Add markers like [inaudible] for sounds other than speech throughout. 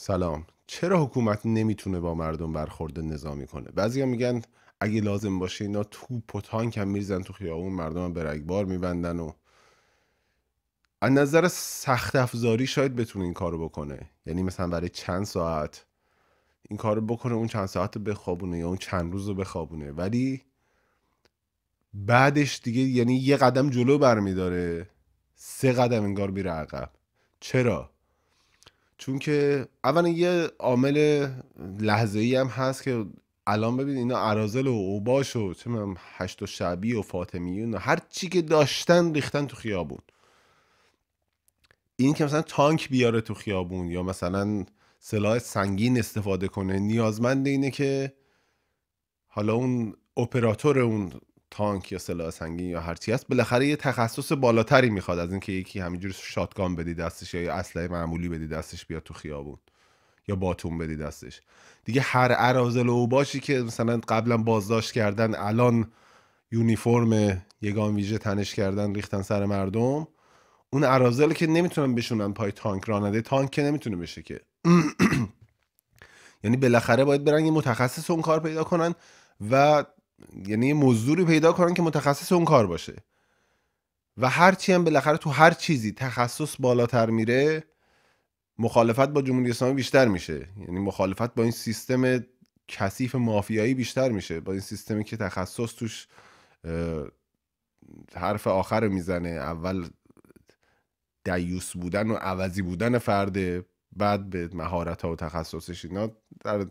سلام چرا حکومت نمیتونه با مردم برخورد نظامی کنه بعضیا میگن اگه لازم باشه اینا توپ و تانک هم میریزن تو خیابون مردم به رگبار میبندن و از نظر سخت افزاری شاید بتونه این کارو بکنه یعنی مثلا برای چند ساعت این کارو بکنه اون چند ساعت رو بخوابونه یا اون چند روز رو بخوابونه ولی بعدش دیگه یعنی یه قدم جلو برمیداره سه قدم انگار میره عقب چرا چون که اولا یه عامل لحظه ای هم هست که الان ببین اینا ارازل و اوباش و چه من هشت و شبی و فاطمیون و هر چی که داشتن ریختن تو خیابون این که مثلا تانک بیاره تو خیابون یا مثلا سلاح سنگین استفاده کنه نیازمند اینه که حالا اون اپراتور اون تانک یا سلاح سنگین یا هرچی هست بالاخره یه تخصص بالاتری میخواد از اینکه یکی همینجوری شاتگان بدی دستش یا اسلحه معمولی بدی دستش بیاد تو خیابون یا باتون بدی دستش دیگه هر عرازل و باشی که مثلا قبلا بازداشت کردن الان یونیفرم یگان ویژه تنش کردن ریختن سر مردم اون عرازل که نمیتونن بشونن پای تانک راننده تانک که نمیتونه بشه که [clears throat] یعنی بالاخره باید برن یه متخصص اون کار پیدا کنن و یعنی مزدوری پیدا کنن که متخصص اون کار باشه و هرچی هم بالاخره تو هر چیزی تخصص بالاتر میره مخالفت با جمهوری اسلامی بیشتر میشه یعنی مخالفت با این سیستم کثیف مافیایی بیشتر میشه با این سیستمی که تخصص توش حرف آخر میزنه اول دیوس بودن و عوضی بودن فرده بعد به مهارت ها و تخصصش اینا در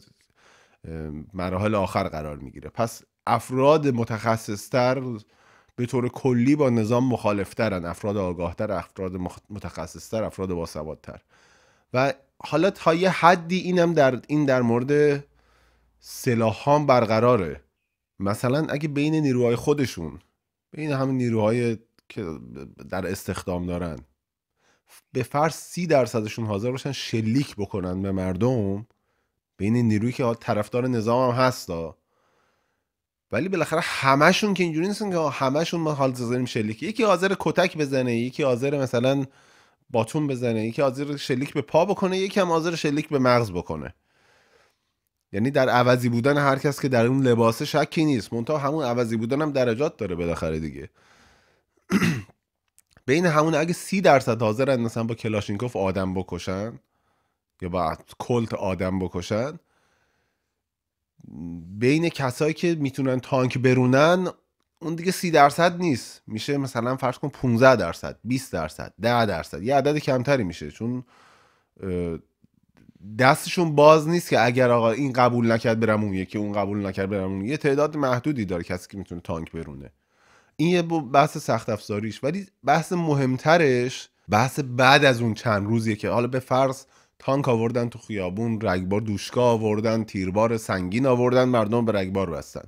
مراحل آخر قرار میگیره پس افراد متخصصتر به طور کلی با نظام مخالفترن افراد آگاهتر افراد متخصصتر افراد باسوادتر و حالا تا یه حدی اینم در این در مورد سلاحان برقراره مثلا اگه بین نیروهای خودشون بین همین نیروهای که در استخدام دارن به فرض سی درصدشون حاضر باشن شلیک بکنن به مردم بین نیروی که طرفدار نظام هم هستا ولی بالاخره همشون که اینجوری نیستن که همشون ما حال زدیم شلیک یکی حاضر کتک بزنه یکی حاضر مثلا باتون بزنه یکی حاضر شلیک به پا بکنه یکی هم حاضر شلیک به مغز بکنه یعنی در عوضی بودن هر کس که در اون لباسه شکی نیست منتها همون عوضی بودن هم درجات داره بالاخره دیگه [clears throat] بین همون اگه سی درصد حاضرن مثلا با کلاشینکوف آدم بکشن یا با کلت آدم بکشن بین کسایی که میتونن تانک برونن اون دیگه سی درصد نیست میشه مثلا فرض کن 15 درصد 20 درصد 10 درصد یه عدد کمتری میشه چون دستشون باز نیست که اگر آقا این قبول نکرد برم اون یکی اون قبول نکرد برم یه تعداد محدودی داره کسی که میتونه تانک برونه این یه بحث سخت افزاریش ولی بحث مهمترش بحث بعد از اون چند روزیه که حالا به فرض تانک آوردن تو خیابون رگبار دوشکا آوردن تیربار سنگین آوردن مردم به رگبار بستن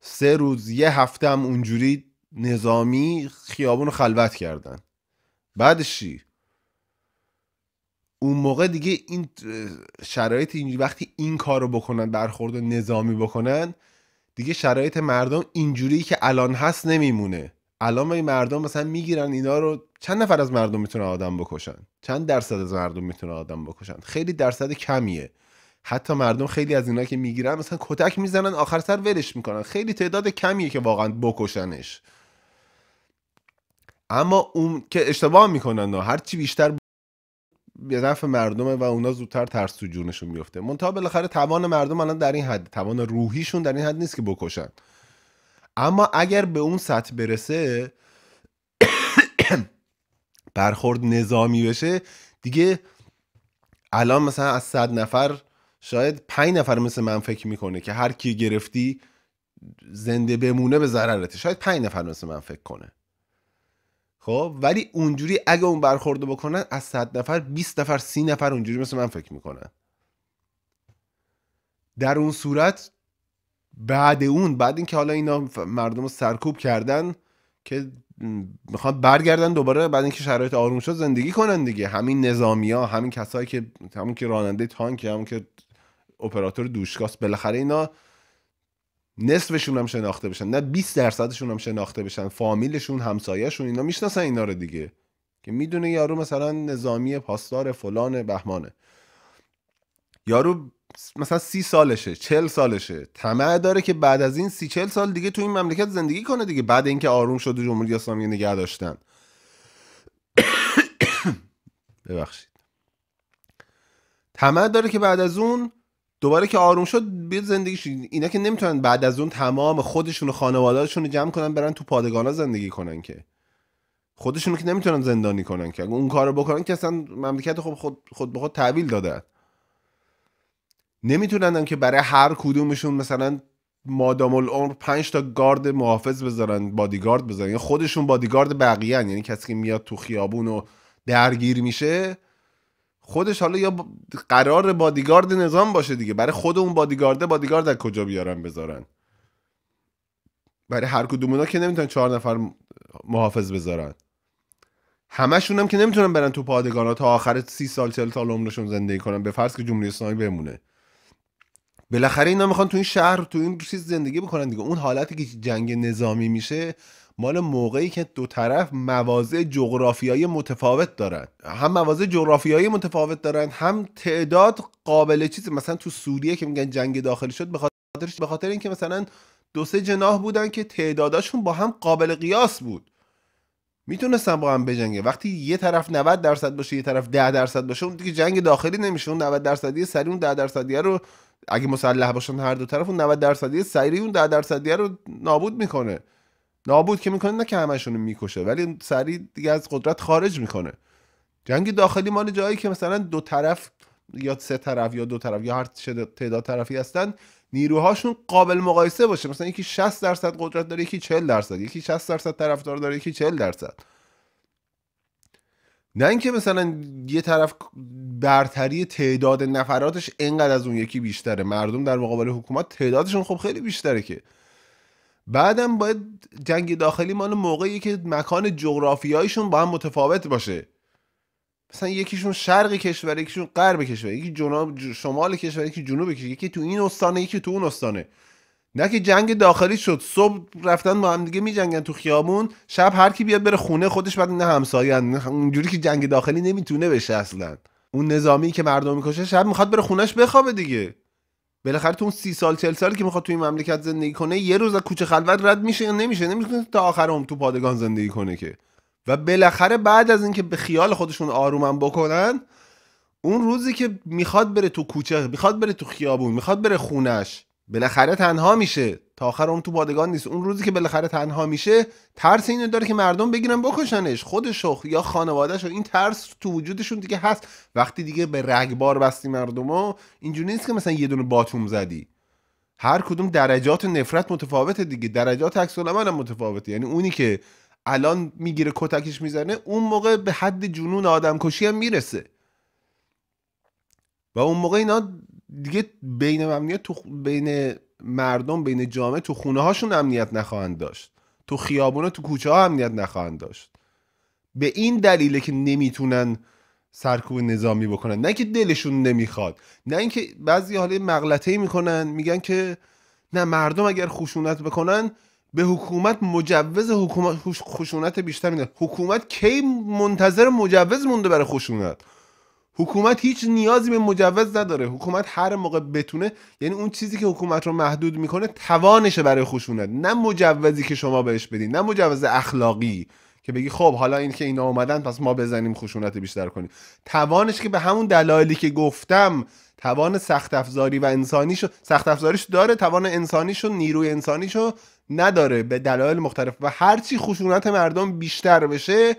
سه روز یه هفته هم اونجوری نظامی خیابون رو خلوت کردن بعدش اون موقع دیگه این شرایط اینجوری وقتی این کار رو بکنن برخورد نظامی بکنن دیگه شرایط مردم اینجوری که الان هست نمیمونه الان این مردم مثلا میگیرن اینا رو چند نفر از مردم میتونه آدم بکشن چند درصد از مردم میتونه آدم بکشن خیلی درصد کمیه حتی مردم خیلی از اینا که میگیرن مثلا کتک میزنن آخر سر ولش میکنن خیلی تعداد کمیه که واقعا بکشنش اما اون که اشتباه میکنن هر چی بیشتر به نفع مردمه و اونا زودتر ترس تو جونشون میفته منتها بالاخره توان مردم الان در این حد توان روحیشون در این حد نیست که بکشن اما اگر به اون سطح برسه برخورد نظامی بشه دیگه الان مثلا از صد نفر شاید پنج نفر مثل من فکر میکنه که هر کی گرفتی زنده بمونه به ضررته شاید پنج نفر مثل من فکر کنه خب ولی اونجوری اگه اون برخورد بکنن از صد نفر 20 نفر سی نفر اونجوری مثل من فکر میکنن در اون صورت بعد اون بعد اینکه حالا اینا مردم رو سرکوب کردن که میخوان برگردن دوباره بعد اینکه شرایط آروم شد زندگی کنن دیگه همین نظامی ها همین کسایی که همون که راننده تانک همون که اپراتور دوشکاست بالاخره اینا نصفشون هم شناخته بشن نه 20 درصدشون هم شناخته بشن فامیلشون همسایهشون اینا میشناسن اینا رو دیگه که میدونه یارو مثلا نظامی پاسدار فلان بهمانه یارو مثلا سی سالشه چل سالشه طمع داره که بعد از این سی چل سال دیگه تو این مملکت زندگی کنه دیگه بعد اینکه آروم شد و جمهوری اسلامی نگه داشتن [coughs] ببخشید طمع داره که بعد از اون دوباره که آروم شد زندگی زندگیش اینا که نمیتونن بعد از اون تمام خودشون و خانوادهشون رو جمع کنن برن تو پادگانا زندگی کنن که خودشون که نمیتونن زندانی کنن که اون کارو بکنن که اصلا مملکت خب خود خود به خود تحویل دادن نمیتونن که برای هر کدومشون مثلا مادام العمر پنج تا گارد محافظ بذارن بادیگارد بذارن یعنی خودشون بادیگارد بقیه هن. یعنی کسی که میاد تو خیابون و درگیر میشه خودش حالا یا قرار بادیگارد نظام باشه دیگه برای خود اون بادیگارده بادیگارد از کجا بیارن بذارن برای هر کدوم که نمیتونن چهار نفر محافظ بذارن همشون هم که نمیتونن برن تو پادگان ها تا آخر سی سال چل سال عمرشون زندگی کنن به فرض که جمهوری اسلامی بمونه بالاخره اینا میخوان تو این شهر تو این چیز زندگی بکنن دیگه اون حالتی که جنگ نظامی میشه مال موقعی که دو طرف مواضع جغرافیایی متفاوت دارن هم مواضع جغرافیایی متفاوت دارن هم تعداد قابل چیز مثلا تو سوریه که میگن جنگ داخلی شد به خاطرش به خاطر اینکه مثلا دو سه جناح بودن که تعداداشون با هم قابل قیاس بود میتونستن با هم بجنگه وقتی یه طرف 90 درصد باشه یه طرف 10 درصد باشه اون دیگه جنگ داخلی نمیشه اون 90 درصدی سری اون 10 درصدی رو اگه مسلح باشن هر دو طرف اون 90 درصدی سری اون 10 درصدی رو نابود میکنه نابود که میکنه نه که همشون میکشه ولی سری دیگه از قدرت خارج میکنه جنگ داخلی مال جایی که مثلا دو طرف یا سه طرف یا دو طرف یا هر تعداد طرفی هستن نیروهاشون قابل مقایسه باشه مثلا یکی 60 درصد قدرت داره یکی 40 درصد یکی 60 درصد طرفدار داره یکی 40 درصد نه اینکه مثلا یه طرف برتری تعداد نفراتش انقدر از اون یکی بیشتره مردم در مقابل حکومت تعدادشون خب خیلی بیشتره که بعدم باید جنگ داخلی مال موقعی که مکان جغرافیاییشون با هم متفاوت باشه مثلا یکیشون شرق کشور یکیشون غرب کشور یکی جنوب شمال کشور یکی جنوب کشور یکی تو این استانه یکی تو اون استانه نه که جنگ داخلی شد صبح رفتن با هم دیگه جنگن تو خیابون شب هر کی بیاد بره خونه خودش بعد نه همسایه‌ن اونجوری که جنگ داخلی نمیتونه بشه اصلا اون نظامی که مردم میکشه شب میخواد بره خونش بخوابه دیگه بالاخره تو اون سی سال چل سال که میخواد تو این مملکت زندگی کنه یه روز از کوچه خلوت رد میشه یا نمیشه نمیتونه تا آخر هم تو پادگان زندگی کنه که و بالاخره بعد از اینکه به خیال خودشون آرومم بکنن اون روزی که میخواد بره تو کوچه میخواد بره تو خیابون میخواد بره خونش بالاخره تنها میشه تا آخر اون تو بادگان نیست اون روزی که بالاخره تنها میشه ترس اینو داره که مردم بگیرن بکشنش خودش یا خانوادهش این ترس تو وجودشون دیگه هست وقتی دیگه به رگبار بستی مردمو اینجوری نیست که مثلا یه دونه باتوم زدی هر کدوم درجات نفرت متفاوته دیگه درجات عکس هم متفاوته یعنی اونی که الان میگیره کتکش میزنه اون موقع به حد جنون آدمکشی هم میرسه و اون موقع اینا دیگه بین امنیت تو بین مردم بین جامعه تو خونه هاشون امنیت نخواهند داشت تو خیابون تو کوچه ها امنیت نخواهند داشت به این دلیله که نمیتونن سرکوب نظامی بکنن نه که دلشون نمیخواد نه اینکه بعضی حاله مغلطه ای میکنن میگن که نه مردم اگر خشونت بکنن به حکومت مجوز حکومت خشونت بیشتر میده حکومت کی منتظر مجوز مونده برای خشونت حکومت هیچ نیازی به مجوز نداره حکومت هر موقع بتونه یعنی اون چیزی که حکومت رو محدود میکنه توانشه برای خشونت نه مجوزی که شما بهش بدین نه مجوز اخلاقی که بگی خب حالا این که اینا اومدن پس ما بزنیم خشونت بیشتر کنیم توانش که به همون دلایلی که گفتم توان سخت افزاری و انسانیشو سخت افزاریش داره توان انسانیشو نیروی انسانیشو نداره به دلایل مختلف و هرچی خشونت مردم بیشتر بشه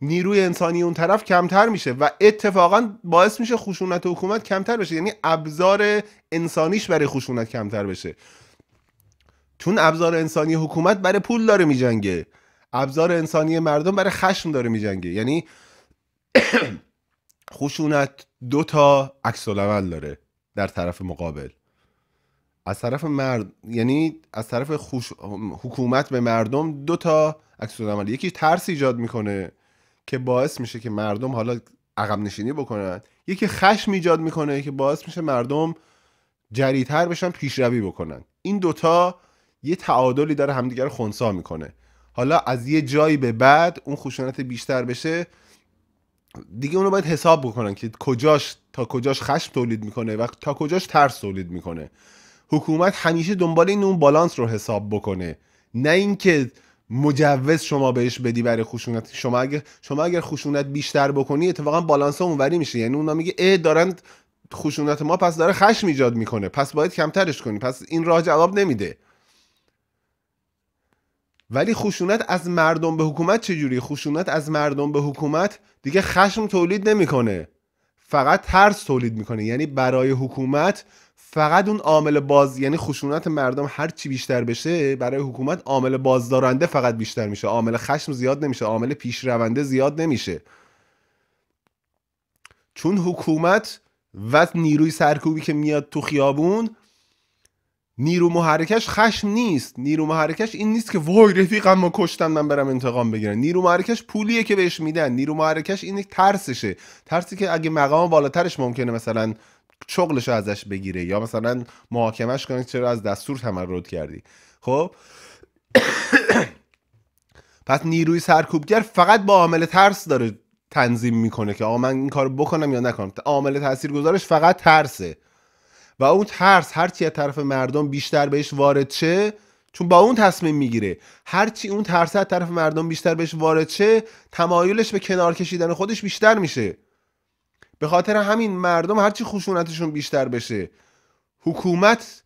نیروی انسانی اون طرف کمتر میشه و اتفاقا باعث میشه خشونت حکومت کمتر بشه یعنی ابزار انسانیش برای خشونت کمتر بشه چون ابزار انسانی حکومت برای پول داره میجنگه ابزار انسانی مردم برای خشم داره میجنگه یعنی [coughs] خشونت دو تا عکس داره در طرف مقابل از طرف مرد یعنی از طرف خوش... حکومت به مردم دو تا عکس یکی ترس ایجاد میکنه که باعث میشه که مردم حالا عقب نشینی بکنن یکی خشم ایجاد میکنه که باعث میشه مردم جریتر بشن پیشروی بکنن این دوتا یه تعادلی داره همدیگر خونسا میکنه حالا از یه جایی به بعد اون خشونت بیشتر بشه دیگه اونو باید حساب بکنن که کجاش تا کجاش خشم تولید میکنه و تا کجاش ترس تولید میکنه حکومت همیشه دنبال این اون بالانس رو حساب بکنه نه اینکه مجوز شما بهش بدی برای خشونت شما اگر شما اگر خشونت بیشتر بکنی اتفاقا بالانس اونوری میشه یعنی اونا میگه ا دارن خشونت ما پس داره خشم ایجاد میکنه پس باید کمترش کنی پس این راه جواب نمیده ولی خشونت از مردم به حکومت چجوری خشونت از مردم به حکومت دیگه خشم تولید نمیکنه فقط ترس تولید میکنه یعنی برای حکومت فقط اون عامل باز یعنی خشونت مردم هر چی بیشتر بشه برای حکومت عامل بازدارنده فقط بیشتر میشه عامل خشم زیاد نمیشه عامل پیشرونده زیاد نمیشه چون حکومت و نیروی سرکوبی که میاد تو خیابون نیرو محرکش خشم نیست نیرو محرکش این نیست که وای رفیقم ما کشتن من برم انتقام بگیرم نیرو محرکش پولیه که بهش میدن نیرو محرکش این ترسشه ترسی که اگه مقام بالاترش ممکنه مثلا شغلش ازش بگیره یا مثلا محاکمش کنه چرا از دستور تمرد کردی خب [coughs] پس نیروی سرکوبگر فقط با عامل ترس داره تنظیم میکنه که آقا من این کار بکنم یا نکنم عامل تاثیرگذارش فقط ترسه و اون ترس هرچی از طرف مردم بیشتر بهش وارد شه چون با اون تصمیم میگیره هرچی اون ترس از طرف مردم بیشتر بهش وارد شه تمایلش به کنار کشیدن خودش بیشتر میشه به خاطر همین مردم هرچی خشونتشون بیشتر بشه حکومت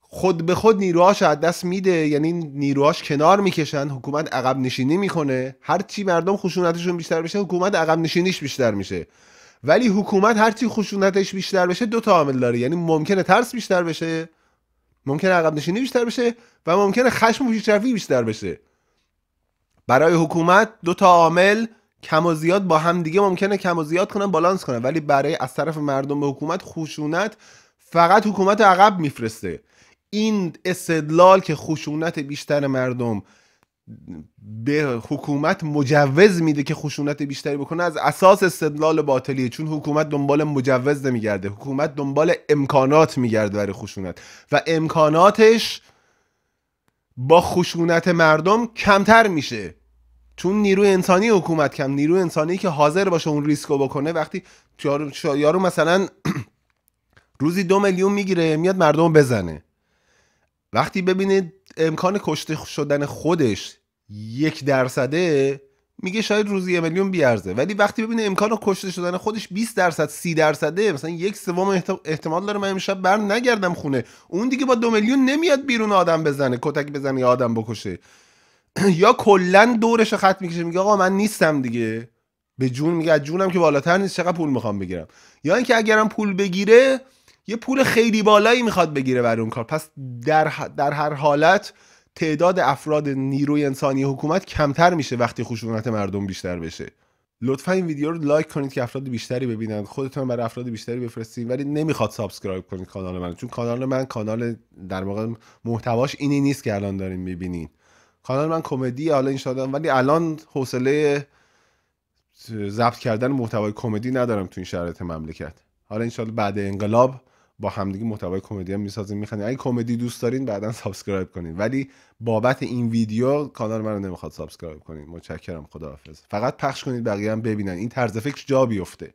خود به خود نیروهاش از دست میده یعنی نیروهاش کنار میکشن حکومت عقب نشینی میکنه هرچی مردم خشونتشون بیشتر بشه حکومت عقب نشینیش بیشتر میشه ولی حکومت هرچی خشونتش بیشتر بشه دو تا عامل داره یعنی ممکنه ترس بیشتر بشه ممکنه عقب نشینی بیشتر بشه و ممکنه خشم و بیشتر بشه برای حکومت دو تا عامل کم و زیاد با هم دیگه ممکنه کم و زیاد کنن بالانس کنن ولی برای از طرف مردم به حکومت خشونت فقط حکومت عقب میفرسته این استدلال که خشونت بیشتر مردم به حکومت مجوز میده که خشونت بیشتری بکنه از اساس استدلال باطلیه چون حکومت دنبال مجوز نمیگرده حکومت دنبال امکانات میگرده برای خشونت و امکاناتش با خشونت مردم کمتر میشه چون نیروی انسانی حکومت کم نیروی انسانی که حاضر باشه اون ریسکو بکنه وقتی یارو مثلا [clears throat] روزی دو میلیون میگیره میاد مردم بزنه وقتی ببینه امکان کشته شدن خودش یک درصده میگه شاید روزی یه میلیون بیارزه ولی وقتی ببینه امکان کشته شدن خودش 20 درصد 30 درصده مثلا یک سوم احتمال داره من امشب بر نگردم خونه اون دیگه با دو میلیون نمیاد بیرون آدم بزنه کتک بزنه یا آدم بکشه [clears throat] یا کلا دورش خط میکشه میگه آقا من نیستم دیگه به جون میگه از جونم که بالاتر نیست چقدر پول میخوام بگیرم یا اینکه اگرم پول بگیره یه پول خیلی بالایی میخواد بگیره برای اون کار پس در, در هر حالت تعداد افراد نیروی انسانی حکومت کمتر میشه وقتی خشونت مردم بیشتر بشه لطفا این ویدیو رو لایک کنید که افراد بیشتری ببینند خودتون برای افراد بیشتری بفرستید ولی نمیخواد سابسکرایب کنید کانال من چون کانال من کانال در واقع محتواش اینی نیست که الان دارین میبینید کانال من کمدی حالا این ولی الان حوصله ضبط کردن محتوای کمدی ندارم تو این شرایط مملکت حالا انشالله بعد انقلاب با همدیگه محتوای کمدی هم میسازیم میخندیم اگه کمدی دوست دارین بعدا سابسکرایب کنین ولی بابت این ویدیو کانال منو نمیخواد سابسکرایب کنین متشکرم خداحافظ فقط پخش کنید بقیه هم ببینن این طرز فکر جا بیفته